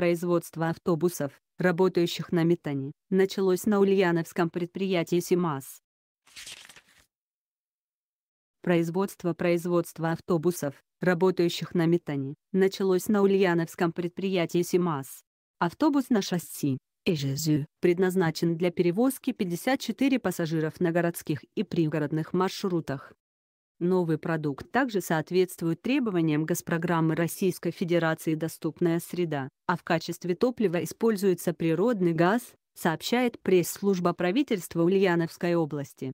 производства автобусов, работающих на метане, началось на ульяновском предприятии «СИМАС». Производство производства автобусов, работающих на метане, началось на ульяновском предприятии «СИМАС». Автобус на шасси Эжезю предназначен для перевозки 54 пассажиров на городских и пригородных маршрутах. Новый продукт также соответствует требованиям госпрограммы Российской Федерации «Доступная среда», а в качестве топлива используется природный газ, сообщает пресс-служба правительства Ульяновской области.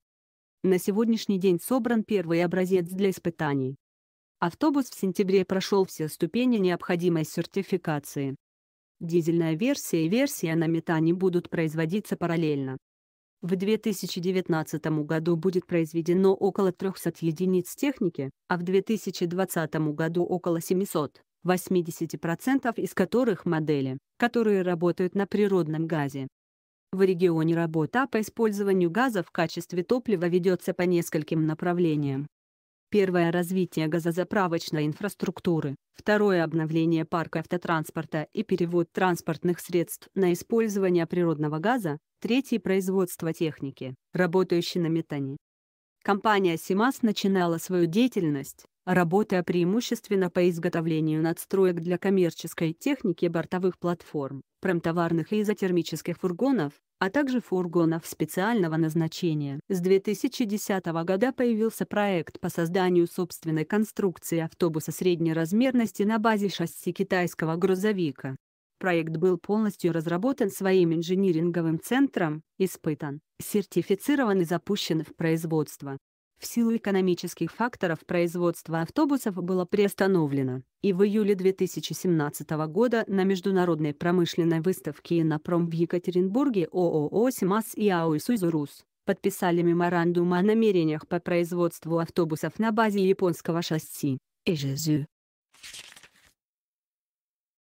На сегодняшний день собран первый образец для испытаний. Автобус в сентябре прошел все ступени необходимой сертификации. Дизельная версия и версия на метане будут производиться параллельно. В 2019 году будет произведено около 300 единиц техники, а в 2020 году около 700, 80% из которых модели, которые работают на природном газе. В регионе работа по использованию газа в качестве топлива ведется по нескольким направлениям. Первое – развитие газозаправочной инфраструктуры. Второе – обновление парка автотранспорта и перевод транспортных средств на использование природного газа. Третье – производство техники, работающей на метане. Компания «Симас» начинала свою деятельность работая преимущественно по изготовлению надстроек для коммерческой техники бортовых платформ, промтоварных и изотермических фургонов, а также фургонов специального назначения. С 2010 года появился проект по созданию собственной конструкции автобуса средней размерности на базе шасси китайского грузовика. Проект был полностью разработан своим инжиниринговым центром, испытан, сертифицирован и запущен в производство в силу экономических факторов производство автобусов было приостановлено, и в июле 2017 года на Международной промышленной выставке «Инопром» в Екатеринбурге ООО «СИМАС» и АО «Суизурус» подписали меморандум о намерениях по производству автобусов на базе японского шасси «Эжезю».